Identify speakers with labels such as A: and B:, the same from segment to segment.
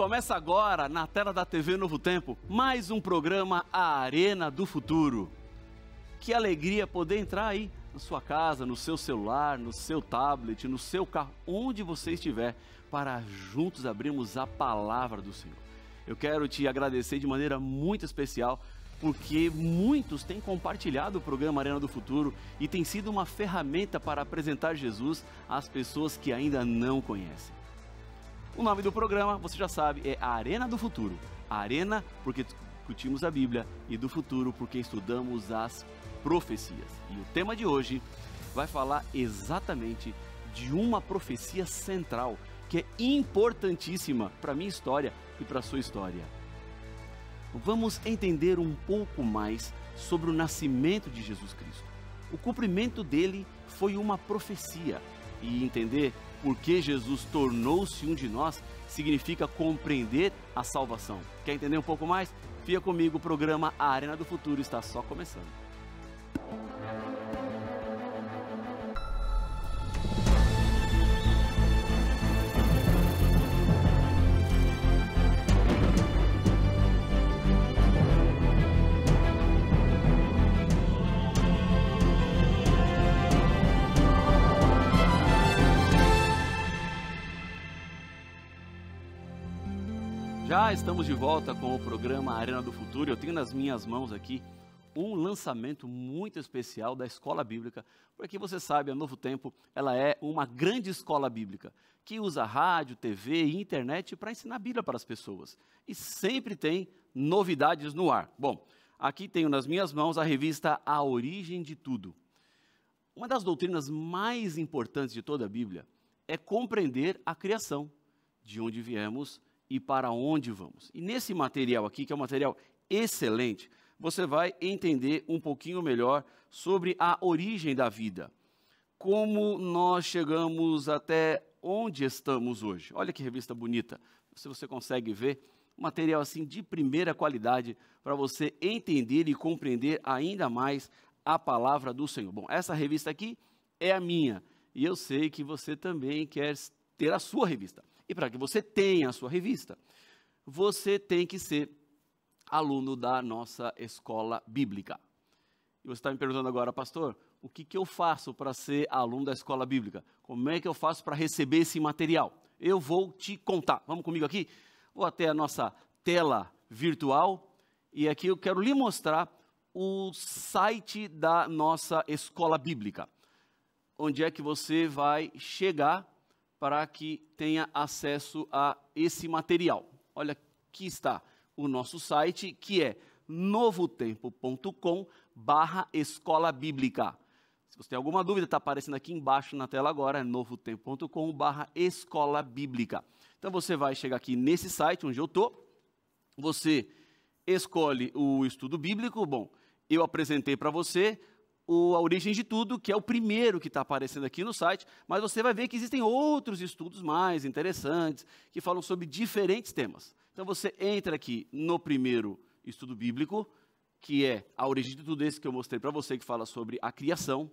A: Começa agora, na tela da TV Novo Tempo, mais um programa A Arena do Futuro. Que alegria poder entrar aí na sua casa, no seu celular, no seu tablet, no seu carro, onde você estiver, para juntos abrirmos a palavra do Senhor. Eu quero te agradecer de maneira muito especial porque muitos têm compartilhado o programa Arena do Futuro e tem sido uma ferramenta para apresentar Jesus às pessoas que ainda não conhecem. O nome do programa, você já sabe, é Arena do Futuro. Arena porque discutimos a Bíblia e do futuro porque estudamos as profecias. E o tema de hoje vai falar exatamente de uma profecia central que é importantíssima para minha história e para sua história. Vamos entender um pouco mais sobre o nascimento de Jesus Cristo. O cumprimento dele foi uma profecia e entender porque Jesus tornou-se um de nós, significa compreender a salvação. Quer entender um pouco mais? Fia comigo, o programa A Arena do Futuro está só começando. estamos de volta com o programa Arena do Futuro. Eu tenho nas minhas mãos aqui um lançamento muito especial da Escola Bíblica, porque você sabe, a é Novo Tempo, ela é uma grande escola bíblica que usa rádio, TV e internet para ensinar a Bíblia para as pessoas. E sempre tem novidades no ar. Bom, aqui tenho nas minhas mãos a revista A Origem de Tudo. Uma das doutrinas mais importantes de toda a Bíblia é compreender a criação, de onde viemos e para onde vamos. E nesse material aqui, que é um material excelente, você vai entender um pouquinho melhor sobre a origem da vida. Como nós chegamos até onde estamos hoje. Olha que revista bonita. Se você consegue ver, material assim de primeira qualidade para você entender e compreender ainda mais a palavra do Senhor. Bom, essa revista aqui é a minha e eu sei que você também quer ter a sua revista. E para que você tenha a sua revista, você tem que ser aluno da nossa escola bíblica. E você está me perguntando agora, pastor, o que, que eu faço para ser aluno da escola bíblica? Como é que eu faço para receber esse material? Eu vou te contar. Vamos comigo aqui? Vou até a nossa tela virtual e aqui eu quero lhe mostrar o site da nossa escola bíblica. Onde é que você vai chegar para que tenha acesso a esse material. Olha, aqui está o nosso site, que é novotempo.com barra escola bíblica. Se você tem alguma dúvida, está aparecendo aqui embaixo na tela agora, é novotempo.com barra escola bíblica. Então você vai chegar aqui nesse site onde eu estou, você escolhe o estudo bíblico, bom, eu apresentei para você, o, a origem de tudo, que é o primeiro que está aparecendo aqui no site, mas você vai ver que existem outros estudos mais interessantes que falam sobre diferentes temas. Então você entra aqui no primeiro estudo bíblico, que é a origem de tudo esse que eu mostrei para você, que fala sobre a criação.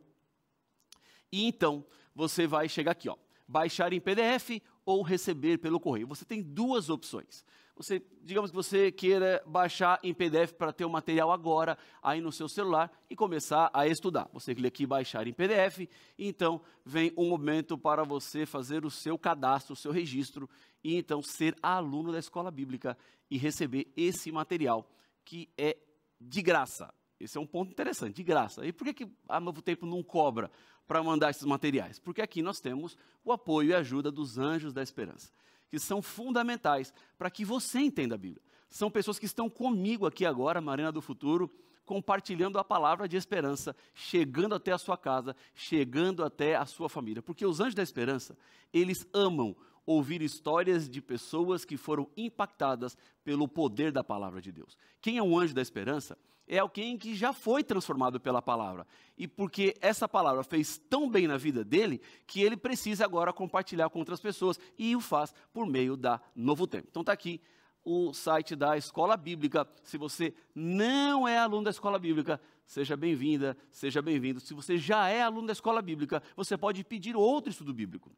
A: E então você vai chegar aqui, ó, baixar em PDF ou receber pelo correio. Você tem duas opções. Você, digamos que você queira baixar em PDF para ter o material agora aí no seu celular e começar a estudar. Você clica aqui baixar em PDF, e então vem um momento para você fazer o seu cadastro, o seu registro e então ser aluno da escola bíblica e receber esse material que é de graça. Esse é um ponto interessante, de graça. E por que, que a Novo Tempo não cobra para mandar esses materiais? Porque aqui nós temos o apoio e ajuda dos anjos da esperança que são fundamentais para que você entenda a Bíblia. São pessoas que estão comigo aqui agora, Marina do Futuro, compartilhando a palavra de esperança, chegando até a sua casa, chegando até a sua família. Porque os anjos da esperança, eles amam ouvir histórias de pessoas que foram impactadas pelo poder da palavra de Deus. Quem é o anjo da esperança? É alguém que já foi transformado pela palavra. E porque essa palavra fez tão bem na vida dele, que ele precisa agora compartilhar com outras pessoas e o faz por meio da Novo Tempo. Então está aqui o site da Escola Bíblica. Se você não é aluno da Escola Bíblica, seja bem-vinda, seja bem-vindo. Se você já é aluno da Escola Bíblica, você pode pedir outro estudo bíblico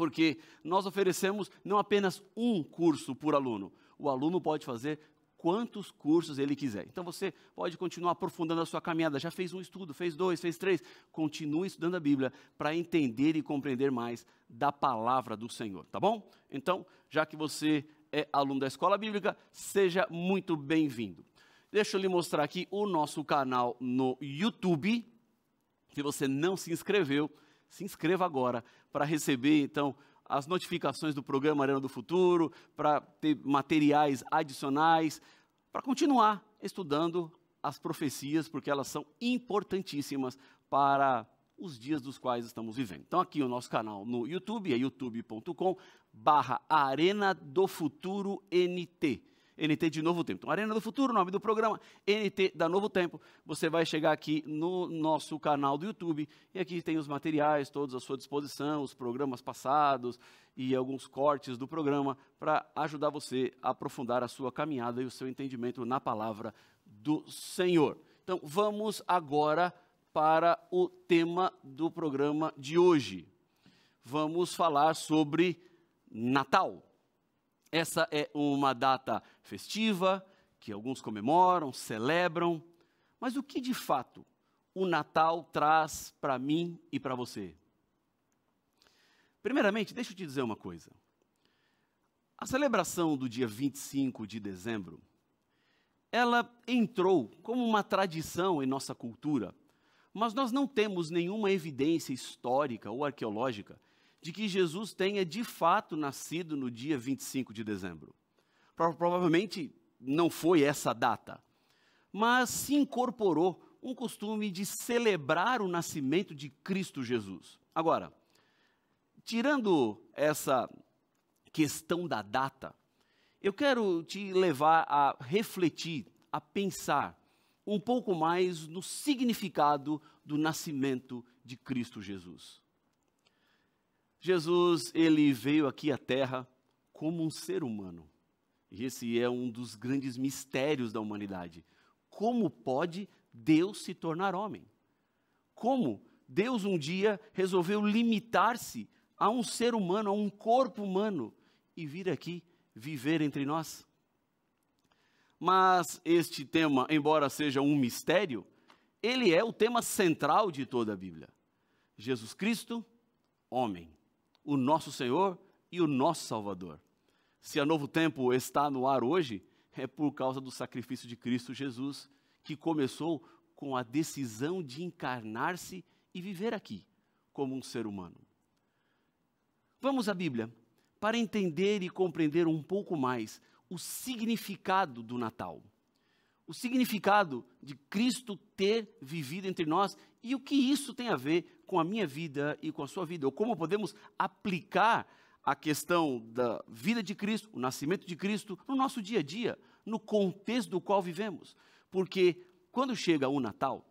A: porque nós oferecemos não apenas um curso por aluno, o aluno pode fazer quantos cursos ele quiser. Então você pode continuar aprofundando a sua caminhada. Já fez um estudo, fez dois, fez três. Continue estudando a Bíblia para entender e compreender mais da palavra do Senhor, tá bom? Então, já que você é aluno da escola bíblica, seja muito bem-vindo. Deixa eu lhe mostrar aqui o nosso canal no YouTube. Se você não se inscreveu, se inscreva agora para receber então as notificações do programa Arena do Futuro, para ter materiais adicionais, para continuar estudando as profecias, porque elas são importantíssimas para os dias dos quais estamos vivendo. Então aqui o nosso canal no YouTube é youtube.com barra Arena do Futuro NT. NT de Novo Tempo. Então, Arena do Futuro, nome do programa, NT da Novo Tempo. Você vai chegar aqui no nosso canal do YouTube e aqui tem os materiais todos à sua disposição, os programas passados e alguns cortes do programa para ajudar você a aprofundar a sua caminhada e o seu entendimento na palavra do Senhor. Então, vamos agora para o tema do programa de hoje. Vamos falar sobre Natal. Essa é uma data festiva que alguns comemoram, celebram, mas o que de fato o Natal traz para mim e para você? Primeiramente, deixa eu te dizer uma coisa. A celebração do dia 25 de dezembro, ela entrou como uma tradição em nossa cultura, mas nós não temos nenhuma evidência histórica ou arqueológica de que Jesus tenha de fato nascido no dia 25 de dezembro. Provavelmente não foi essa data, mas se incorporou um costume de celebrar o nascimento de Cristo Jesus. Agora, tirando essa questão da data, eu quero te levar a refletir, a pensar um pouco mais no significado do nascimento de Cristo Jesus. Jesus, ele veio aqui à Terra como um ser humano. E esse é um dos grandes mistérios da humanidade. Como pode Deus se tornar homem? Como Deus um dia resolveu limitar-se a um ser humano, a um corpo humano, e vir aqui viver entre nós? Mas este tema, embora seja um mistério, ele é o tema central de toda a Bíblia. Jesus Cristo, homem o nosso Senhor e o nosso Salvador. Se a Novo Tempo está no ar hoje, é por causa do sacrifício de Cristo Jesus, que começou com a decisão de encarnar-se e viver aqui, como um ser humano. Vamos à Bíblia, para entender e compreender um pouco mais o significado do Natal o significado de Cristo ter vivido entre nós e o que isso tem a ver com a minha vida e com a sua vida, ou como podemos aplicar a questão da vida de Cristo, o nascimento de Cristo, no nosso dia a dia, no contexto do qual vivemos. Porque quando chega o Natal,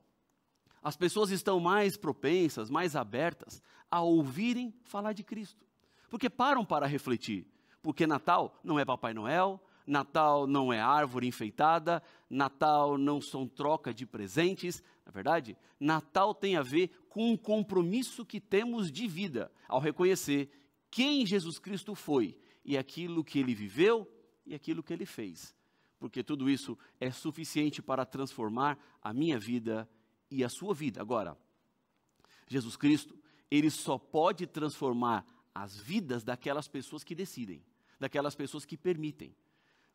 A: as pessoas estão mais propensas, mais abertas a ouvirem falar de Cristo. Porque param para refletir. Porque Natal não é Papai Noel, Natal não é árvore enfeitada, Natal não são troca de presentes, na é verdade, Natal tem a ver com um compromisso que temos de vida, ao reconhecer quem Jesus Cristo foi e aquilo que ele viveu e aquilo que ele fez. Porque tudo isso é suficiente para transformar a minha vida e a sua vida. Agora, Jesus Cristo, ele só pode transformar as vidas daquelas pessoas que decidem, daquelas pessoas que permitem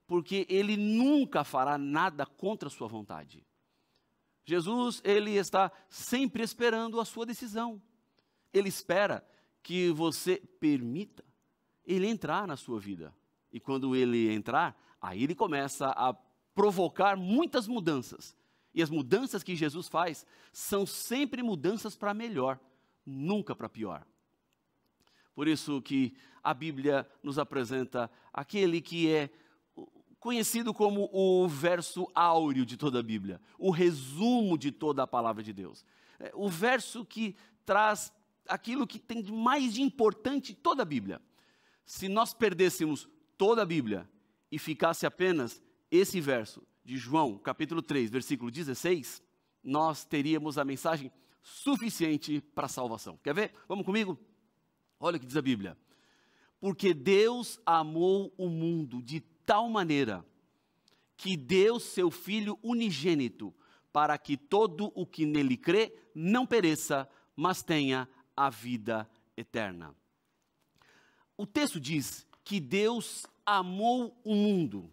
A: porque ele nunca fará nada contra a sua vontade. Jesus, ele está sempre esperando a sua decisão. Ele espera que você permita ele entrar na sua vida. E quando ele entrar, aí ele começa a provocar muitas mudanças. E as mudanças que Jesus faz são sempre mudanças para melhor, nunca para pior. Por isso que a Bíblia nos apresenta aquele que é conhecido como o verso áureo de toda a Bíblia, o resumo de toda a palavra de Deus. É, o verso que traz aquilo que tem de mais importante em toda a Bíblia. Se nós perdêssemos toda a Bíblia e ficasse apenas esse verso de João, capítulo 3, versículo 16, nós teríamos a mensagem suficiente para a salvação. Quer ver? Vamos comigo? Olha o que diz a Bíblia. Porque Deus amou o mundo de tal maneira que deu seu Filho unigênito, para que todo o que nele crê não pereça, mas tenha a vida eterna. O texto diz que Deus amou o mundo.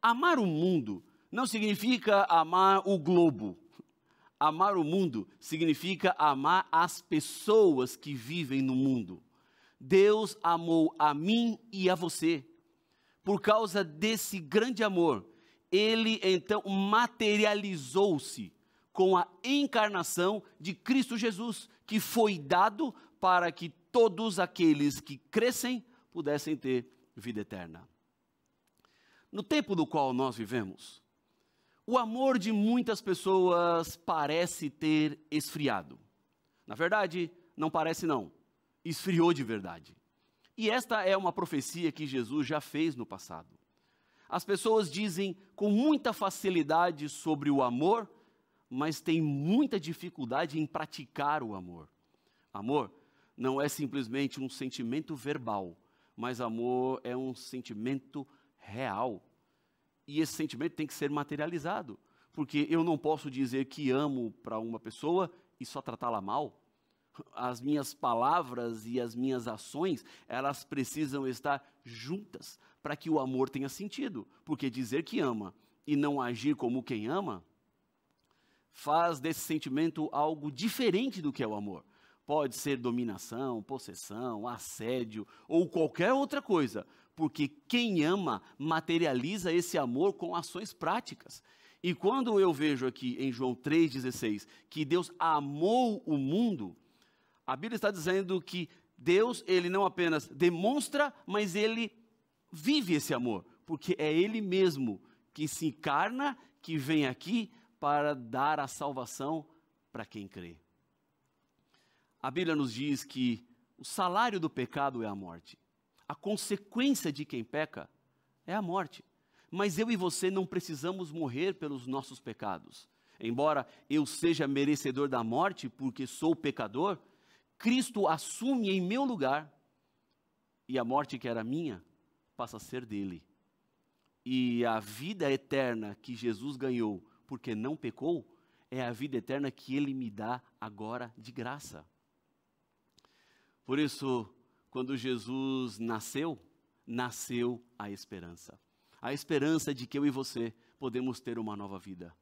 A: Amar o mundo não significa amar o globo. Amar o mundo significa amar as pessoas que vivem no mundo. Deus amou a mim e a você. Por causa desse grande amor, ele então materializou-se com a encarnação de Cristo Jesus, que foi dado para que todos aqueles que crescem pudessem ter vida eterna. No tempo do qual nós vivemos, o amor de muitas pessoas parece ter esfriado. Na verdade, não parece não, esfriou de verdade. E esta é uma profecia que Jesus já fez no passado. As pessoas dizem com muita facilidade sobre o amor, mas têm muita dificuldade em praticar o amor. Amor não é simplesmente um sentimento verbal, mas amor é um sentimento real. E esse sentimento tem que ser materializado, porque eu não posso dizer que amo para uma pessoa e só tratá-la mal as minhas palavras e as minhas ações, elas precisam estar juntas para que o amor tenha sentido. Porque dizer que ama e não agir como quem ama faz desse sentimento algo diferente do que é o amor. Pode ser dominação, possessão, assédio ou qualquer outra coisa, porque quem ama materializa esse amor com ações práticas. E quando eu vejo aqui em João 3,16 que Deus amou o mundo, a Bíblia está dizendo que Deus, ele não apenas demonstra, mas ele vive esse amor, porque é ele mesmo que se encarna, que vem aqui para dar a salvação para quem crê. A Bíblia nos diz que o salário do pecado é a morte. A consequência de quem peca é a morte. Mas eu e você não precisamos morrer pelos nossos pecados. Embora eu seja merecedor da morte porque sou pecador, Cristo assume em meu lugar e a morte que era minha passa a ser dele. E a vida eterna que Jesus ganhou porque não pecou é a vida eterna que ele me dá agora de graça. Por isso, quando Jesus nasceu, nasceu a esperança. A esperança de que eu e você podemos ter uma nova vida.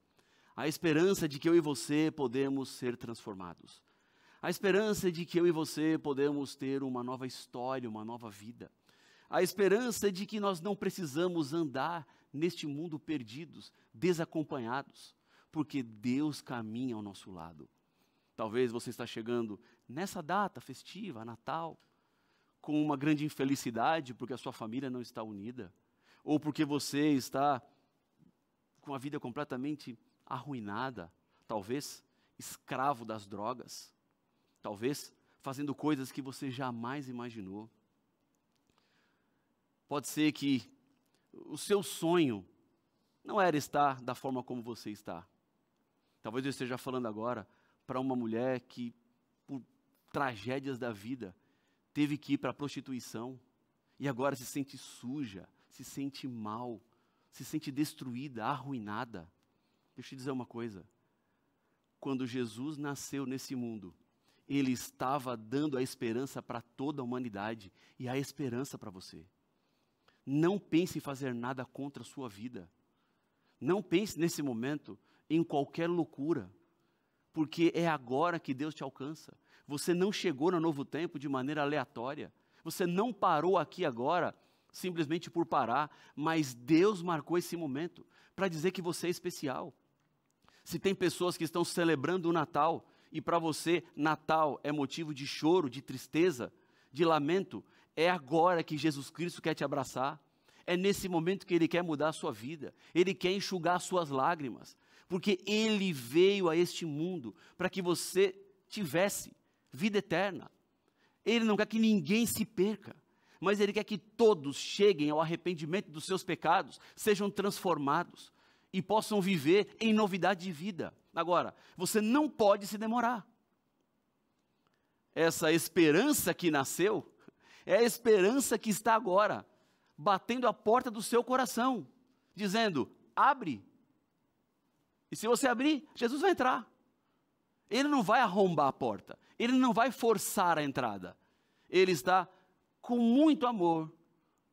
A: A esperança de que eu e você podemos ser transformados. A esperança é de que eu e você podemos ter uma nova história, uma nova vida. A esperança é de que nós não precisamos andar neste mundo perdidos, desacompanhados, porque Deus caminha ao nosso lado. Talvez você está chegando nessa data festiva, Natal, com uma grande infelicidade porque a sua família não está unida, ou porque você está com a vida completamente arruinada, talvez escravo das drogas, talvez fazendo coisas que você jamais imaginou. Pode ser que o seu sonho não era estar da forma como você está. Talvez eu esteja falando agora para uma mulher que, por tragédias da vida, teve que ir para a prostituição e agora se sente suja, se sente mal, se sente destruída, arruinada. Deixa eu te dizer uma coisa. Quando Jesus nasceu nesse mundo, ele estava dando a esperança para toda a humanidade e a esperança para você. Não pense em fazer nada contra a sua vida. Não pense nesse momento em qualquer loucura, porque é agora que Deus te alcança. Você não chegou no novo tempo de maneira aleatória. Você não parou aqui agora simplesmente por parar, mas Deus marcou esse momento para dizer que você é especial. Se tem pessoas que estão celebrando o Natal, e para você Natal é motivo de choro, de tristeza, de lamento, é agora que Jesus Cristo quer te abraçar. É nesse momento que Ele quer mudar a sua vida, Ele quer enxugar as suas lágrimas, porque Ele veio a este mundo para que você tivesse vida eterna. Ele não quer que ninguém se perca, mas Ele quer que todos cheguem ao arrependimento dos seus pecados, sejam transformados e possam viver em novidade de vida. Agora, você não pode se demorar. Essa esperança que nasceu é a esperança que está agora batendo a porta do seu coração, dizendo: abre. E se você abrir, Jesus vai entrar. Ele não vai arrombar a porta, ele não vai forçar a entrada. Ele está com muito amor,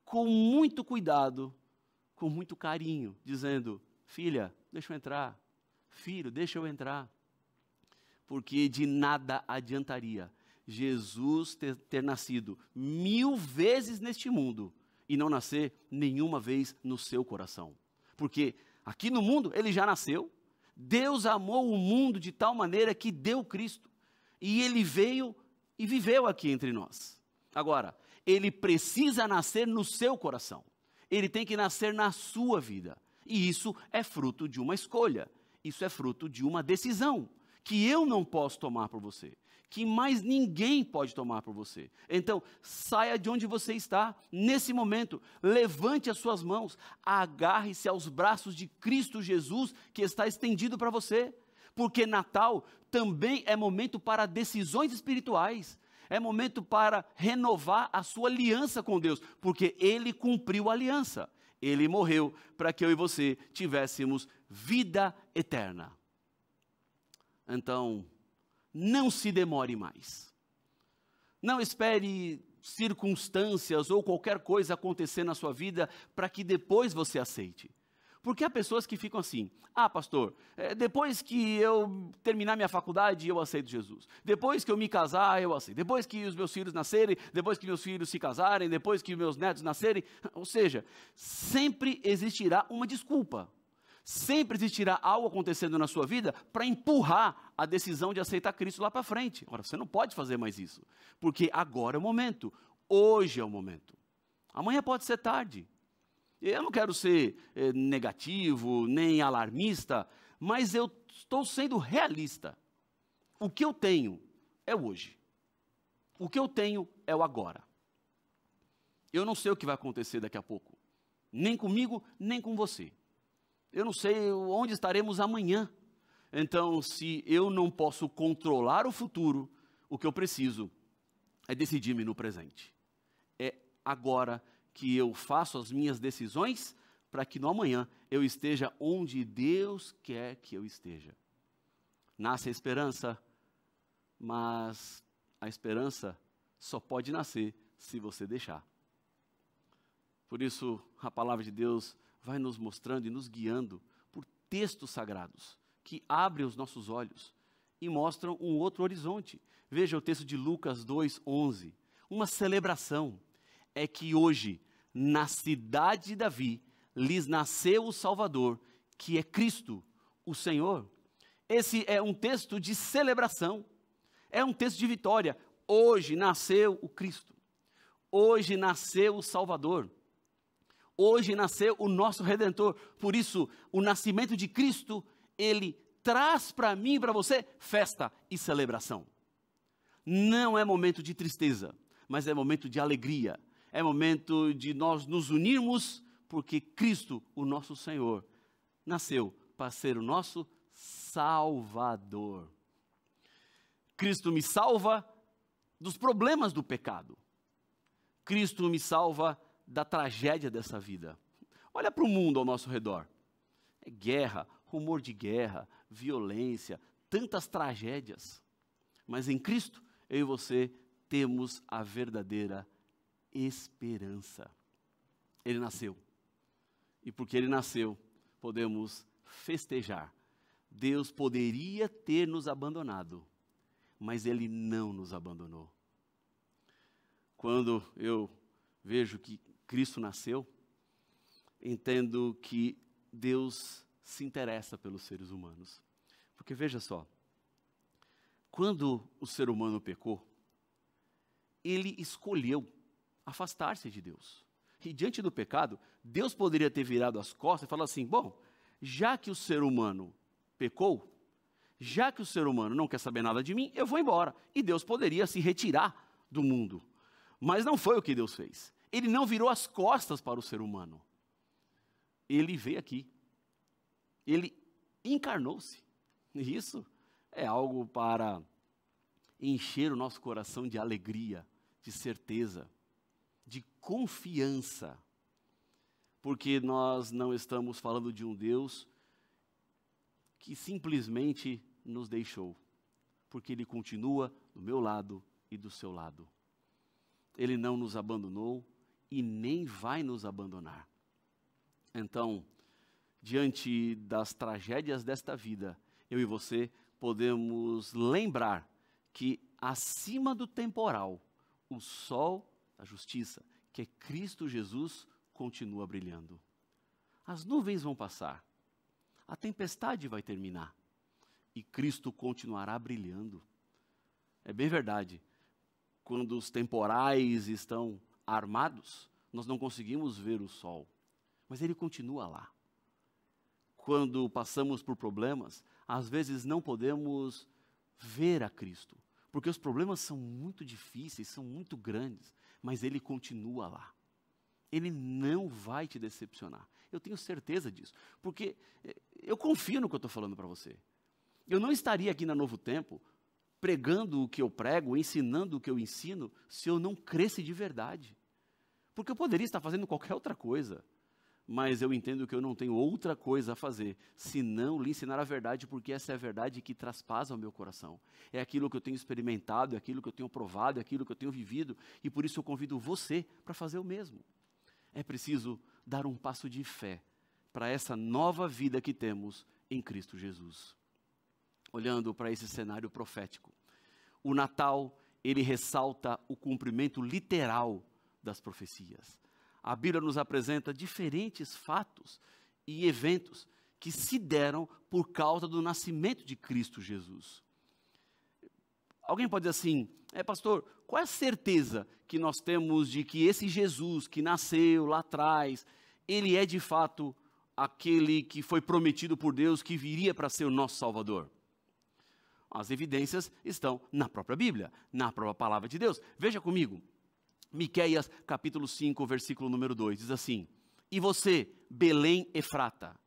A: com muito cuidado, com muito carinho, dizendo: Filha, deixa eu entrar. Filho, deixa eu entrar. Porque de nada adiantaria Jesus ter, ter nascido mil vezes neste mundo e não nascer nenhuma vez no seu coração. Porque aqui no mundo ele já nasceu. Deus amou o mundo de tal maneira que deu Cristo. E ele veio e viveu aqui entre nós. Agora, ele precisa nascer no seu coração. Ele tem que nascer na sua vida. E isso é fruto de uma escolha, isso é fruto de uma decisão que eu não posso tomar por você, que mais ninguém pode tomar por você. Então, saia de onde você está nesse momento, levante as suas mãos, agarre-se aos braços de Cristo Jesus que está estendido para você, porque Natal também é momento para decisões espirituais. É momento para renovar a sua aliança com Deus, porque ele cumpriu a aliança ele morreu para que eu e você tivéssemos vida eterna. Então, não se demore mais. Não espere circunstâncias ou qualquer coisa acontecer na sua vida para que depois você aceite. Porque há pessoas que ficam assim: ah, pastor, eh, depois que eu terminar minha faculdade, eu aceito Jesus. Depois que eu me casar, eu aceito. Depois que os meus filhos nascerem, depois que meus filhos se casarem, depois que meus netos nascerem. Ou seja, sempre existirá uma desculpa. Sempre existirá algo acontecendo na sua vida para empurrar a decisão de aceitar Cristo lá para frente. Ora, você não pode fazer mais isso, porque agora é o momento, hoje é o momento. Amanhã pode ser tarde. Eu não quero ser eh, negativo nem alarmista, mas eu estou sendo realista. O que eu tenho é o hoje. O que eu tenho é o agora. Eu não sei o que vai acontecer daqui a pouco, nem comigo, nem com você. Eu não sei onde estaremos amanhã. Então, se eu não posso controlar o futuro, o que eu preciso é decidir-me no presente. É agora que eu faço as minhas decisões para que no amanhã eu esteja onde Deus quer que eu esteja. Nasce a esperança, mas a esperança só pode nascer se você deixar. Por isso, a palavra de Deus vai nos mostrando e nos guiando por textos sagrados que abrem os nossos olhos e mostram um outro horizonte. Veja o texto de Lucas 2:11, uma celebração é que hoje, na cidade de Davi, lhes nasceu o Salvador, que é Cristo, o Senhor. Esse é um texto de celebração, é um texto de vitória. Hoje nasceu o Cristo, hoje nasceu o Salvador, hoje nasceu o nosso Redentor. Por isso, o nascimento de Cristo, ele traz para mim e para você festa e celebração. Não é momento de tristeza, mas é momento de alegria, é momento de nós nos unirmos, porque Cristo, o nosso Senhor, nasceu para ser o nosso Salvador. Cristo me salva dos problemas do pecado. Cristo me salva da tragédia dessa vida. Olha para o mundo ao nosso redor. É guerra, rumor de guerra, violência, tantas tragédias. Mas em Cristo, eu e você temos a verdadeira esperança. Ele nasceu. E porque ele nasceu, podemos festejar. Deus poderia ter nos abandonado, mas ele não nos abandonou. Quando eu vejo que Cristo nasceu, entendo que Deus se interessa pelos seres humanos. Porque veja só, quando o ser humano pecou, ele escolheu afastar-se de Deus. E diante do pecado, Deus poderia ter virado as costas e falado assim: bom, já que o ser humano pecou, já que o ser humano não quer saber nada de mim, eu vou embora. E Deus poderia se retirar do mundo. Mas não foi o que Deus fez. Ele não virou as costas para o ser humano. Ele veio aqui. Ele encarnou-se. E isso é algo para encher o nosso coração de alegria, de certeza de confiança. Porque nós não estamos falando de um Deus que simplesmente nos deixou, porque Ele continua do meu lado e do seu lado. Ele não nos abandonou e nem vai nos abandonar. Então, diante das tragédias desta vida, eu e você podemos lembrar que acima do temporal, o sol a justiça, que é Cristo Jesus, continua brilhando. As nuvens vão passar, a tempestade vai terminar e Cristo continuará brilhando. É bem verdade. Quando os temporais estão armados, nós não conseguimos ver o sol, mas ele continua lá. Quando passamos por problemas, às vezes não podemos ver a Cristo, porque os problemas são muito difíceis, são muito grandes, mas Ele continua lá. Ele não vai te decepcionar. Eu tenho certeza disso, porque eh, eu confio no que eu estou falando para você. Eu não estaria aqui na Novo Tempo pregando o que eu prego, ensinando o que eu ensino, se eu não cresce de verdade. Porque eu poderia estar fazendo qualquer outra coisa mas eu entendo que eu não tenho outra coisa a fazer senão lhe ensinar a verdade, porque essa é a verdade que traspasa o meu coração. É aquilo que eu tenho experimentado, é aquilo que eu tenho provado, é aquilo que eu tenho vivido, e por isso eu convido você para fazer o mesmo. É preciso dar um passo de fé para essa nova vida que temos em Cristo Jesus. Olhando para esse cenário profético, o Natal, ele ressalta o cumprimento literal das profecias a Bíblia nos apresenta diferentes fatos e eventos que se deram por causa do nascimento de Cristo Jesus. Alguém pode dizer assim, é pastor, qual é a certeza que nós temos de que esse Jesus que nasceu lá atrás, ele é de fato aquele que foi prometido por Deus que viria para ser o nosso Salvador? As evidências estão na própria Bíblia, na própria palavra de Deus. Veja comigo, Miqueias capítulo 5, versículo número 2, diz assim: E você, Belém Efrata,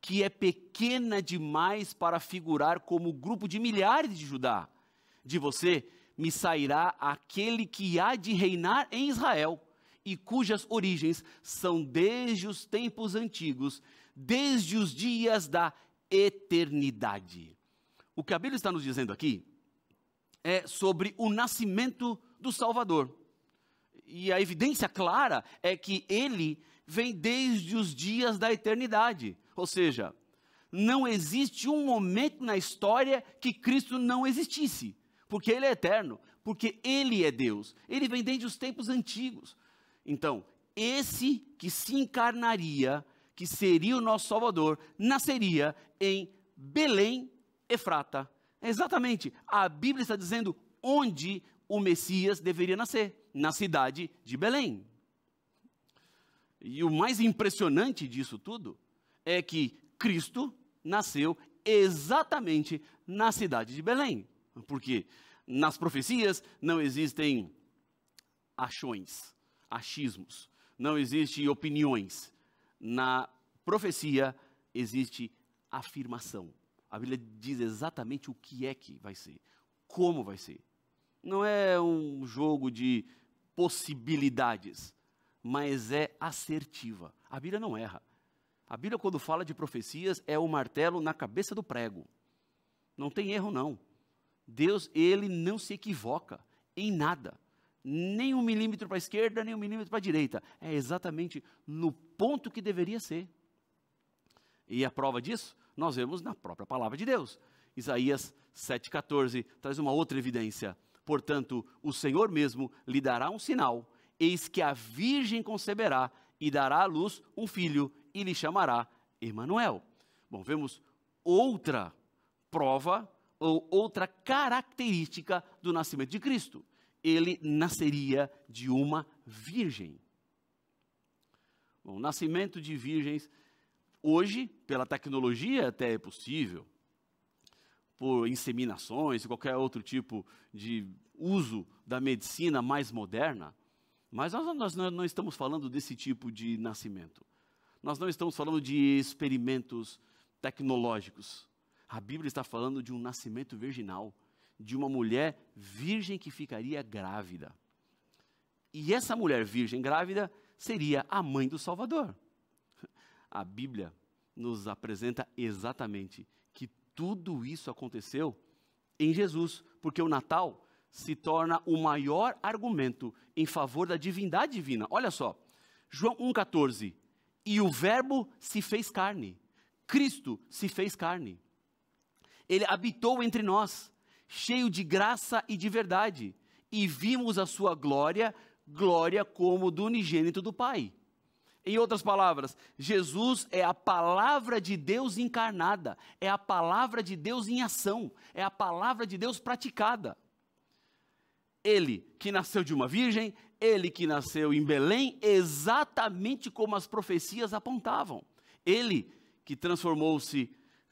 A: que é pequena demais para figurar como grupo de milhares de Judá, de você me sairá aquele que há de reinar em Israel e cujas origens são desde os tempos antigos, desde os dias da eternidade. O que a Bíblia está nos dizendo aqui é sobre o nascimento do Salvador e a evidência clara é que ele vem desde os dias da eternidade. Ou seja, não existe um momento na história que Cristo não existisse, porque ele é eterno, porque ele é Deus. Ele vem desde os tempos antigos. Então, esse que se encarnaria, que seria o nosso Salvador, nasceria em Belém, Efrata. É exatamente, a Bíblia está dizendo onde o Messias deveria nascer na cidade de Belém. E o mais impressionante disso tudo é que Cristo nasceu exatamente na cidade de Belém. Porque nas profecias não existem achões, achismos, não existem opiniões. Na profecia existe afirmação. A Bíblia diz exatamente o que é que vai ser, como vai ser. Não é um jogo de possibilidades, mas é assertiva. A Bíblia não erra. A Bíblia, quando fala de profecias, é o martelo na cabeça do prego. Não tem erro, não. Deus, ele não se equivoca em nada. Nem um milímetro para a esquerda, nem um milímetro para a direita. É exatamente no ponto que deveria ser. E a prova disso, nós vemos na própria palavra de Deus. Isaías 7,14 traz uma outra evidência. Portanto, o Senhor mesmo lhe dará um sinal: eis que a virgem conceberá e dará à luz um filho e lhe chamará Emanuel. Bom, vemos outra prova ou outra característica do nascimento de Cristo. Ele nasceria de uma virgem. Bom, o nascimento de virgens hoje, pela tecnologia até é possível, por inseminações, qualquer outro tipo de uso da medicina mais moderna, mas nós, nós não estamos falando desse tipo de nascimento. Nós não estamos falando de experimentos tecnológicos. A Bíblia está falando de um nascimento virginal, de uma mulher virgem que ficaria grávida. E essa mulher virgem grávida seria a mãe do Salvador. A Bíblia nos apresenta exatamente tudo isso aconteceu em Jesus, porque o Natal se torna o maior argumento em favor da divindade divina. Olha só, João 1,14. E o Verbo se fez carne. Cristo se fez carne. Ele habitou entre nós, cheio de graça e de verdade. E vimos a sua glória, glória como do unigênito do Pai. Em outras palavras, Jesus é a palavra de Deus encarnada, é a palavra de Deus em ação, é a palavra de Deus praticada. Ele que nasceu de uma virgem, ele que nasceu em Belém, exatamente como as profecias apontavam. Ele que transformou-se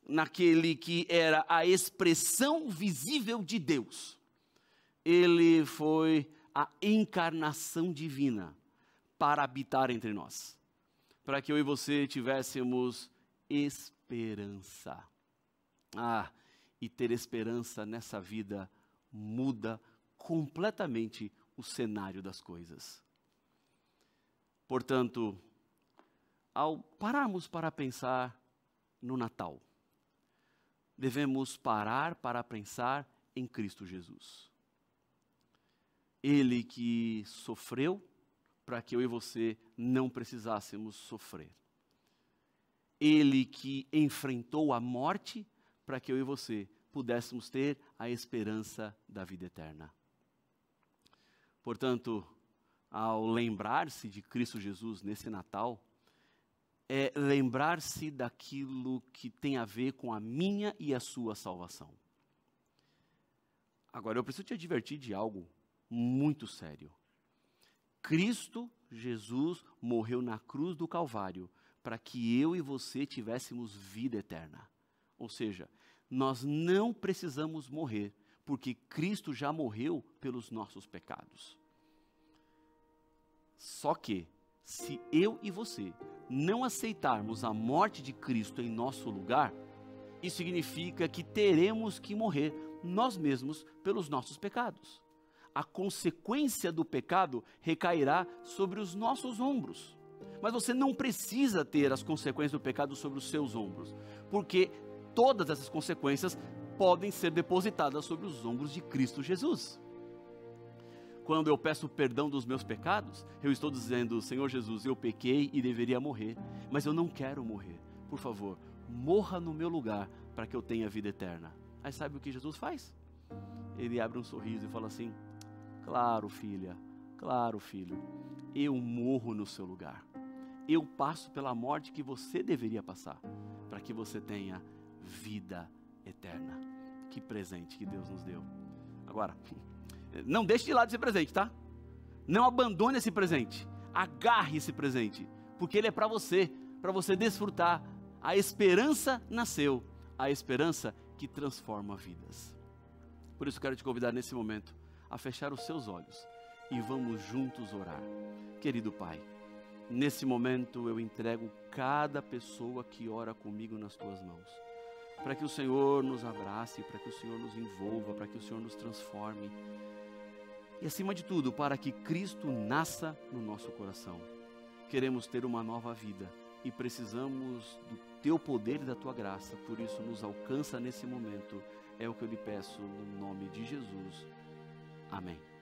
A: naquele que era a expressão visível de Deus. Ele foi a encarnação divina para habitar entre nós, para que eu e você tivéssemos esperança. Ah, e ter esperança nessa vida muda completamente o cenário das coisas. Portanto, ao pararmos para pensar no Natal, devemos parar para pensar em Cristo Jesus. Ele que sofreu para que eu e você não precisássemos sofrer. Ele que enfrentou a morte para que eu e você pudéssemos ter a esperança da vida eterna. Portanto, ao lembrar-se de Cristo Jesus nesse Natal, é lembrar-se daquilo que tem a ver com a minha e a sua salvação. Agora, eu preciso te advertir de algo muito sério. Cristo Jesus morreu na cruz do Calvário para que eu e você tivéssemos vida eterna. Ou seja, nós não precisamos morrer, porque Cristo já morreu pelos nossos pecados. Só que, se eu e você não aceitarmos a morte de Cristo em nosso lugar, isso significa que teremos que morrer nós mesmos pelos nossos pecados a consequência do pecado recairá sobre os nossos ombros. Mas você não precisa ter as consequências do pecado sobre os seus ombros, porque todas essas consequências podem ser depositadas sobre os ombros de Cristo Jesus. Quando eu peço perdão dos meus pecados, eu estou dizendo: Senhor Jesus, eu pequei e deveria morrer, mas eu não quero morrer. Por favor, morra no meu lugar para que eu tenha vida eterna. Aí sabe o que Jesus faz? Ele abre um sorriso e fala assim: Claro, filha, claro, filho, eu morro no seu lugar. Eu passo pela morte que você deveria passar, para que você tenha vida eterna. Que presente que Deus nos deu. Agora, não deixe de lado esse presente, tá? Não abandone esse presente. Agarre esse presente, porque ele é para você, para você desfrutar. A esperança nasceu, a esperança que transforma vidas. Por isso quero te convidar nesse momento a fechar os seus olhos e vamos juntos orar. Querido Pai, nesse momento eu entrego cada pessoa que ora comigo nas tuas mãos, para que o Senhor nos abrace, para que o Senhor nos envolva, para que o Senhor nos transforme e, acima de tudo, para que Cristo nasça no nosso coração. Queremos ter uma nova vida e precisamos do teu poder e da tua graça, por isso nos alcança nesse momento. É o que eu lhe peço no nome de Jesus. Amém.